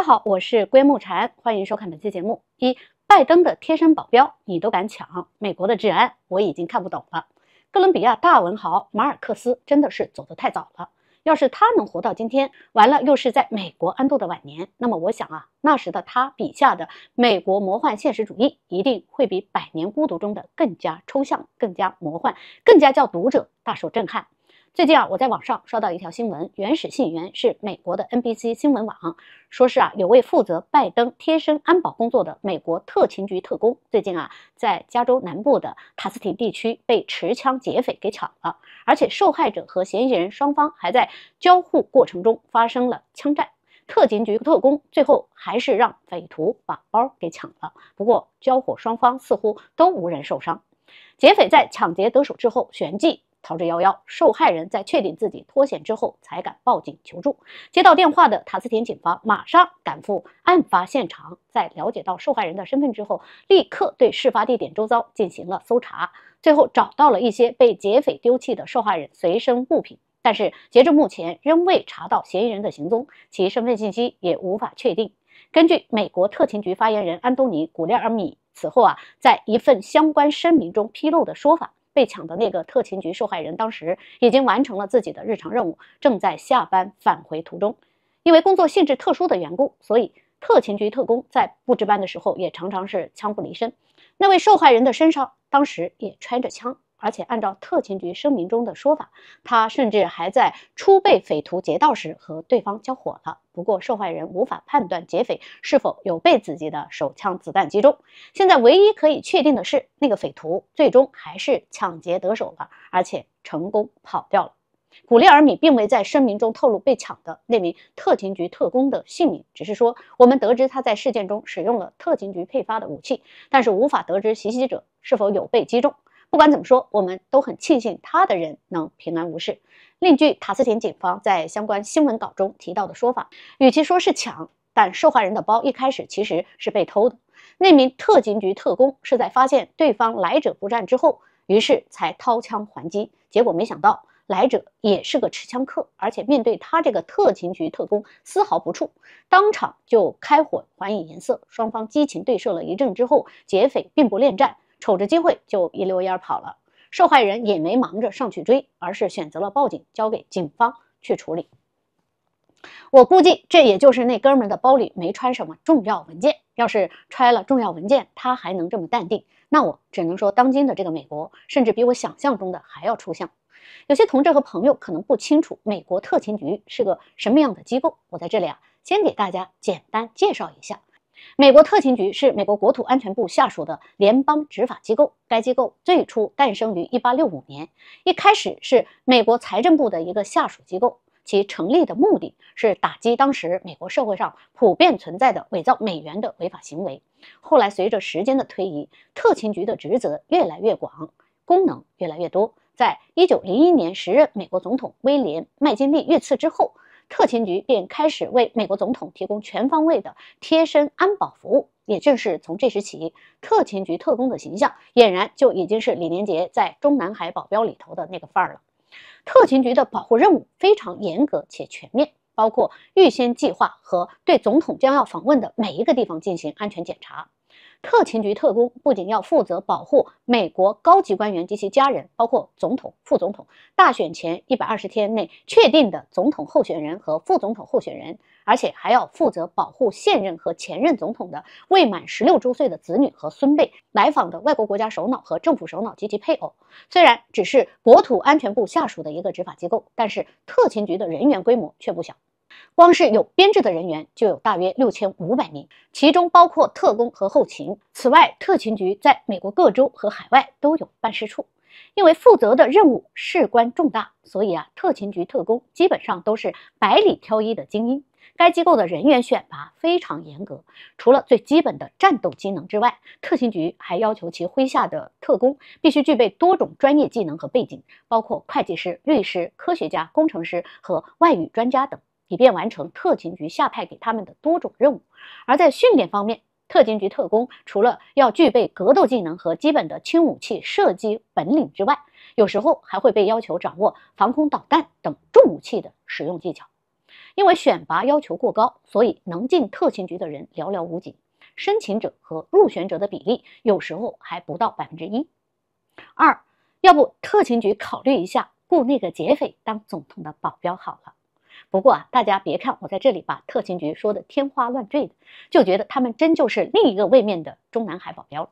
大家好，我是归木禅，欢迎收看本期节目。一，拜登的贴身保镖，你都敢抢？美国的治安我已经看不懂了。哥伦比亚大文豪马尔克斯真的是走得太早了。要是他能活到今天，完了又是在美国安度的晚年，那么我想啊，那时的他笔下的美国魔幻现实主义一定会比《百年孤独》中的更加抽象、更加魔幻、更加叫读者大受震撼。最近啊，我在网上刷到一条新闻，原始信源是美国的 NBC 新闻网，说是啊，有位负责拜登贴身安保工作的美国特勤局特工，最近啊，在加州南部的卡斯汀地区被持枪劫匪给抢了，而且受害者和嫌疑人双方还在交互过程中发生了枪战，特勤局特工最后还是让匪徒把包给抢了，不过交火双方似乎都无人受伤，劫匪在抢劫得手之后旋即。逃之夭夭。受害人在确定自己脱险之后，才敢报警求助。接到电话的塔斯廷警方马上赶赴案发现场，在了解到受害人的身份之后，立刻对事发地点周遭进行了搜查，最后找到了一些被劫匪丢弃的受害人随身物品。但是截至目前，仍未查到嫌疑人的行踪，其身份信息也无法确定。根据美国特勤局发言人安东尼·古列尔米此后啊，在一份相关声明中披露的说法。被抢的那个特勤局受害人，当时已经完成了自己的日常任务，正在下班返回途中。因为工作性质特殊的缘故，所以特勤局特工在不值班的时候，也常常是枪不离身。那位受害人的身上，当时也揣着枪。而且，按照特勤局声明中的说法，他甚至还在初被匪徒劫道时和对方交火了。不过，受害人无法判断劫匪是否有被自己的手枪子弹击中。现在唯一可以确定的是，那个匪徒最终还是抢劫得手了，而且成功跑掉了。古列尔米并未在声明中透露被抢的那名特勤局特工的姓名，只是说我们得知他在事件中使用了特勤局配发的武器，但是无法得知袭击者是否有被击中。不管怎么说，我们都很庆幸他的人能平安无事。另据塔斯廷警方在相关新闻稿中提到的说法，与其说是抢，但受害人的包一开始其实是被偷的。那名特勤局特工是在发现对方来者不善之后，于是才掏枪还击。结果没想到来者也是个持枪客，而且面对他这个特勤局特工丝毫不怵，当场就开火还以颜色。双方激情对射了一阵之后，劫匪并不恋战。瞅着机会就一溜烟跑了，受害人也没忙着上去追，而是选择了报警，交给警方去处理。我估计这也就是那哥们的包里没揣什么重要文件，要是揣了重要文件，他还能这么淡定？那我只能说，当今的这个美国，甚至比我想象中的还要抽象。有些同志和朋友可能不清楚美国特勤局是个什么样的机构，我在这里啊，先给大家简单介绍一下。美国特勤局是美国国土安全部下属的联邦执法机构。该机构最初诞生于一八六五年，一开始是美国财政部的一个下属机构。其成立的目的是打击当时美国社会上普遍存在的伪造美元的违法行为。后来，随着时间的推移，特勤局的职责越来越广，功能越来越多。在一九零一年，时任美国总统威廉·麦金利遇刺之后。特勤局便开始为美国总统提供全方位的贴身安保服务。也正是从这时起，特勤局特工的形象俨然就已经是李连杰在《中南海保镖》里头的那个范儿了。特勤局的保护任务非常严格且全面，包括预先计划和对总统将要访问的每一个地方进行安全检查。特勤局特工不仅要负责保护美国高级官员及其家人，包括总统、副总统，大选前一百二十天内确定的总统候选人和副总统候选人，而且还要负责保护现任和前任总统的未满十六周岁的子女和孙辈，来访的外国国家首脑和政府首脑及其配偶。虽然只是国土安全部下属的一个执法机构，但是特勤局的人员规模却不小。光是有编制的人员就有大约六千五百名，其中包括特工和后勤。此外，特勤局在美国各州和海外都有办事处。因为负责的任务事关重大，所以啊，特勤局特工基本上都是百里挑一的精英。该机构的人员选拔非常严格，除了最基本的战斗技能之外，特勤局还要求其麾下的特工必须具备多种专业技能和背景，包括会计师、律师、科学家、工程师和外语专家等。以便完成特勤局下派给他们的多种任务。而在训练方面，特勤局特工除了要具备格斗技能和基本的轻武器射击本领之外，有时候还会被要求掌握防空导弹等重武器的使用技巧。因为选拔要求过高，所以能进特勤局的人寥寥无几，申请者和入选者的比例有时候还不到百分之一二。要不，特勤局考虑一下雇那个劫匪当总统的保镖好了。不过啊，大家别看我在这里把特勤局说的天花乱坠的，就觉得他们真就是另一个位面的中南海保镖了。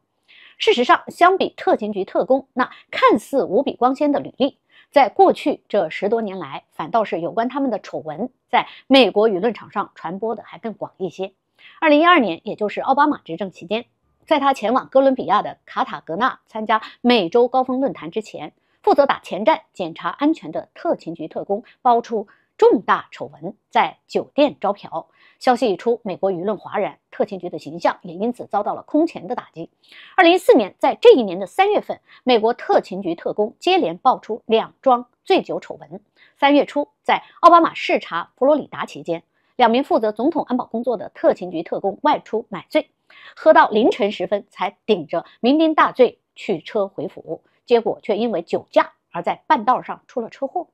事实上，相比特勤局特工那看似无比光鲜的履历，在过去这十多年来，反倒是有关他们的丑闻在美国舆论场上传播的还更广一些。二零一二年，也就是奥巴马执政期间，在他前往哥伦比亚的卡塔格纳参加美洲高峰论坛之前，负责打前站检查安全的特勤局特工爆出。重大丑闻在酒店招嫖，消息一出，美国舆论哗然，特勤局的形象也因此遭到了空前的打击。二零一四年，在这一年的三月份，美国特勤局特工接连爆出两桩醉酒丑闻。三月初，在奥巴马视察佛罗里达期间，两名负责总统安保工作的特勤局特工外出买醉，喝到凌晨时分才顶着酩酊大醉驱车回府，结果却因为酒驾而在半道上出了车祸。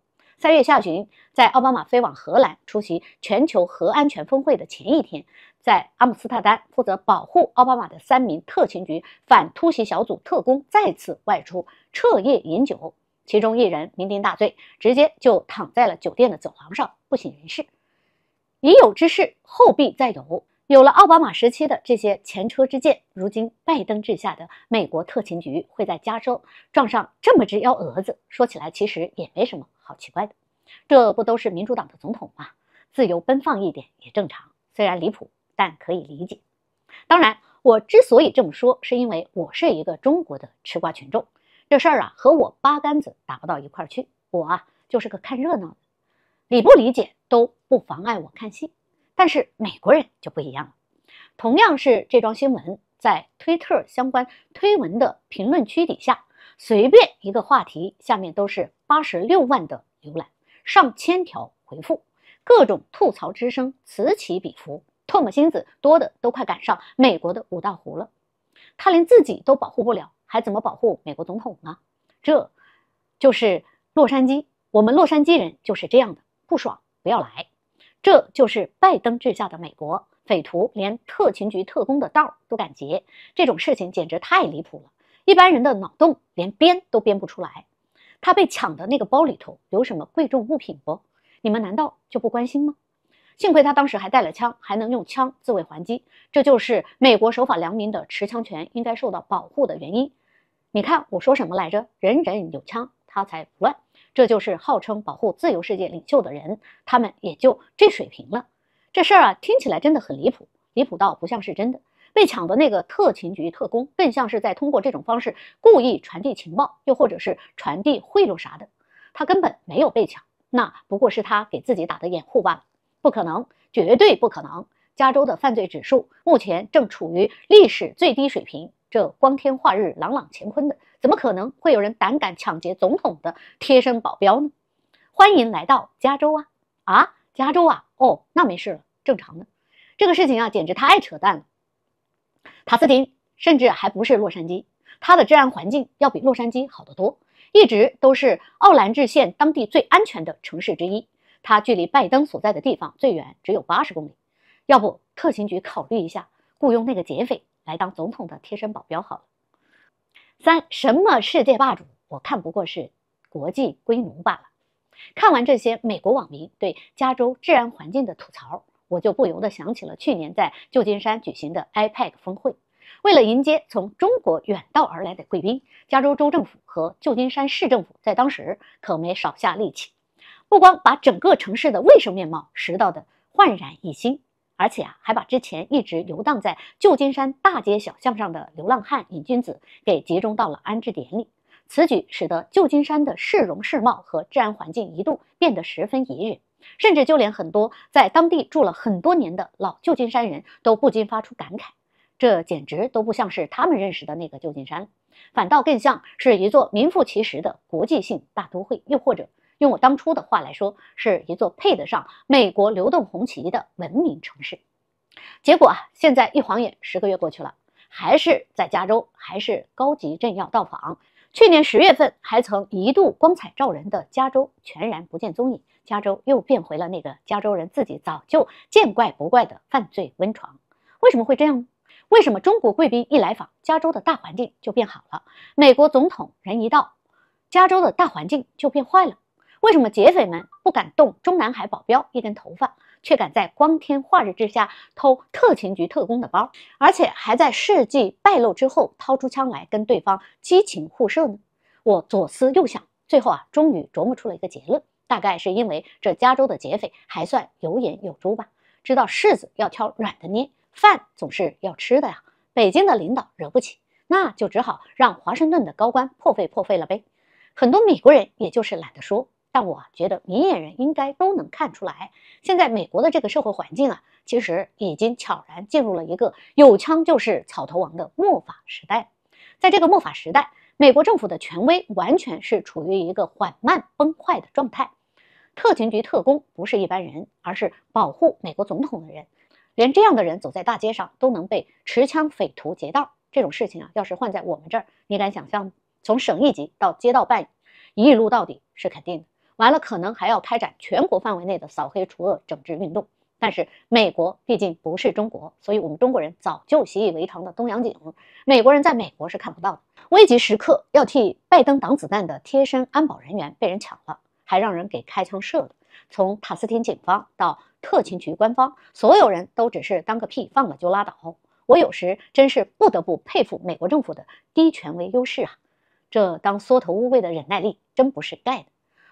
三月下旬，在奥巴马飞往荷兰出席全球核安全峰会的前一天，在阿姆斯特丹负责保护奥巴马的三名特勤局反突袭小组特工再次外出彻夜饮酒，其中一人酩酊大醉，直接就躺在了酒店的走廊上不省人事。已有之事，后必再有。有了奥巴马时期的这些前车之鉴，如今拜登治下的美国特勤局会在加州撞上这么只幺蛾子，说起来其实也没什么。好奇怪的，这不都是民主党的总统吗？自由奔放一点也正常，虽然离谱，但可以理解。当然，我之所以这么说，是因为我是一个中国的吃瓜群众，这事儿啊和我八竿子打不到一块儿去。我啊就是个看热闹的，理不理解都不妨碍我看戏。但是美国人就不一样了，同样是这桩新闻，在推特相关推文的评论区底下，随便一个话题下面都是。八十六万的浏览，上千条回复，各种吐槽之声此起彼伏，唾沫星子多的都快赶上美国的五大湖了。他连自己都保护不了，还怎么保护美国总统呢？这就是洛杉矶，我们洛杉矶人就是这样的，不爽不要来。这就是拜登治下的美国，匪徒连特勤局特工的道都敢劫，这种事情简直太离谱了，一般人的脑洞连编都编不出来。他被抢的那个包里头有什么贵重物品不？你们难道就不关心吗？幸亏他当时还带了枪，还能用枪自卫还击。这就是美国守法良民的持枪权应该受到保护的原因。你看我说什么来着？人人有枪，他才不乱。这就是号称保护自由世界领袖的人，他们也就这水平了。这事儿啊，听起来真的很离谱，离谱到不像是真的。被抢的那个特勤局特工更像是在通过这种方式故意传递情报，又或者是传递贿赂啥的。他根本没有被抢，那不过是他给自己打的掩护罢了。不可能，绝对不可能！加州的犯罪指数目前正处于历史最低水平，这光天化日朗朗乾坤的，怎么可能会有人胆敢抢劫总统的贴身保镖呢？欢迎来到加州啊啊，加州啊哦，那没事了，正常的。这个事情啊，简直太扯淡了。塔斯汀甚至还不是洛杉矶，它的治安环境要比洛杉矶好得多，一直都是奥兰治县当地最安全的城市之一。它距离拜登所在的地方最远只有八十公里，要不特勤局考虑一下雇佣那个劫匪来当总统的贴身保镖好。了。三什么世界霸主，我看不过是国际龟奴罢了。看完这些美国网民对加州治安环境的吐槽。我就不由得想起了去年在旧金山举行的 IPAC 峰会。为了迎接从中国远道而来的贵宾，加州州政府和旧金山市政府在当时可没少下力气，不光把整个城市的卫生面貌拾到的焕然一新，而且啊，还把之前一直游荡在旧金山大街小巷上的流浪汉、瘾君子给集中到了安置点里。此举使得旧金山的市容市貌和治安环境一度变得十分宜人，甚至就连很多在当地住了很多年的老旧金山人都不禁发出感慨：这简直都不像是他们认识的那个旧金山，反倒更像是一座名副其实的国际性大都会。又或者用我当初的话来说，是一座配得上美国流动红旗的文明城市。结果啊，现在一晃眼十个月过去了，还是在加州，还是高级政要到访。去年十月份还曾一度光彩照人的加州，全然不见踪影。加州又变回了那个加州人自己早就见怪不怪的犯罪温床。为什么会这样？为什么中国贵宾一来访，加州的大环境就变好了？美国总统人一到，加州的大环境就变坏了？为什么劫匪们不敢动中南海保镖一根头发？却敢在光天化日之下偷特勤局特工的包，而且还在事迹败露之后掏出枪来跟对方激情互射呢！我左思右想，最后啊，终于琢磨出了一个结论：大概是因为这加州的劫匪还算有眼有珠吧，知道柿子要挑软的捏，饭总是要吃的呀。北京的领导惹不起，那就只好让华盛顿的高官破费破费了呗。很多美国人也就是懒得说。但我觉得，明眼人应该都能看出来，现在美国的这个社会环境啊，其实已经悄然进入了一个有枪就是草头王的末法时代。在这个末法时代，美国政府的权威完全是处于一个缓慢崩坏的状态。特勤局特工不是一般人，而是保护美国总统的人。连这样的人走在大街上都能被持枪匪徒劫道，这种事情啊，要是换在我们这儿，你敢想象？从省一级到街道办，一路到底是肯定的。完了，可能还要开展全国范围内的扫黑除恶整治运动。但是美国毕竟不是中国，所以我们中国人早就习以为常的东洋警，美国人在美国是看不到的。危急时刻要替拜登挡子弹的贴身安保人员被人抢了，还让人给开枪射了。从塔斯汀警方到特勤局官方，所有人都只是当个屁放了就拉倒。我有时真是不得不佩服美国政府的低权威优势啊，这当缩头乌龟的忍耐力真不是盖的。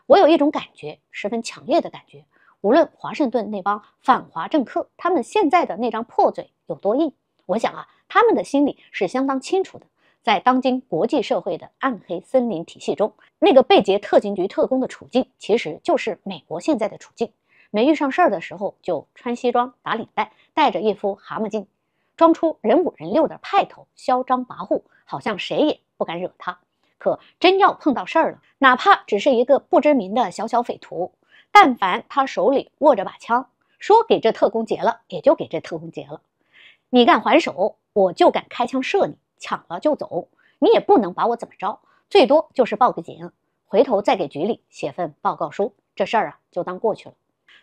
我有一种感觉，十分强烈的感觉。无论华盛顿那帮反华政客，他们现在的那张破嘴有多硬，我想啊，他们的心里是相当清楚的。在当今国际社会的暗黑森林体系中，那个被劫特勤局特工的处境，其实就是美国现在的处境。没遇上事儿的时候，就穿西装打领带，戴着一副蛤蟆镜，装出人五人六的派头，嚣张跋扈，好像谁也不敢惹他。可真要碰到事儿了，哪怕只是一个不知名的小小匪徒，但凡他手里握着把枪，说给这特工劫了，也就给这特工劫了。你敢还手，我就敢开枪射你；抢了就走，你也不能把我怎么着，最多就是报个警，回头再给局里写份报告书，这事儿啊就当过去了。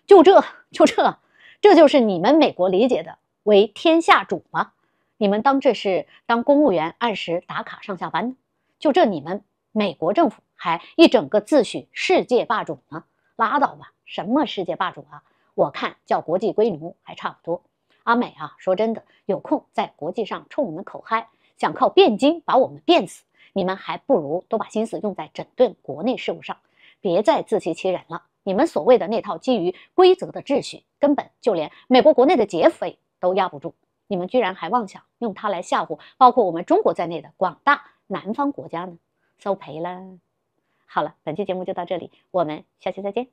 就这就这，这就是你们美国理解的为天下主吗？你们当这是当公务员按时打卡上下班？就这，你们美国政府还一整个自诩世界霸主呢？拉倒吧！什么世界霸主啊？我看叫国际龟奴还差不多。阿美啊，说真的，有空在国际上冲我们口嗨，想靠变金把我们变死，你们还不如多把心思用在整顿国内事务上，别再自欺欺人了。你们所谓的那套基于规则的秩序，根本就连美国国内的劫匪都压不住，你们居然还妄想用它来吓唬包括我们中国在内的广大。南方国家呢，受赔了。好了，本期节目就到这里，我们下期再见。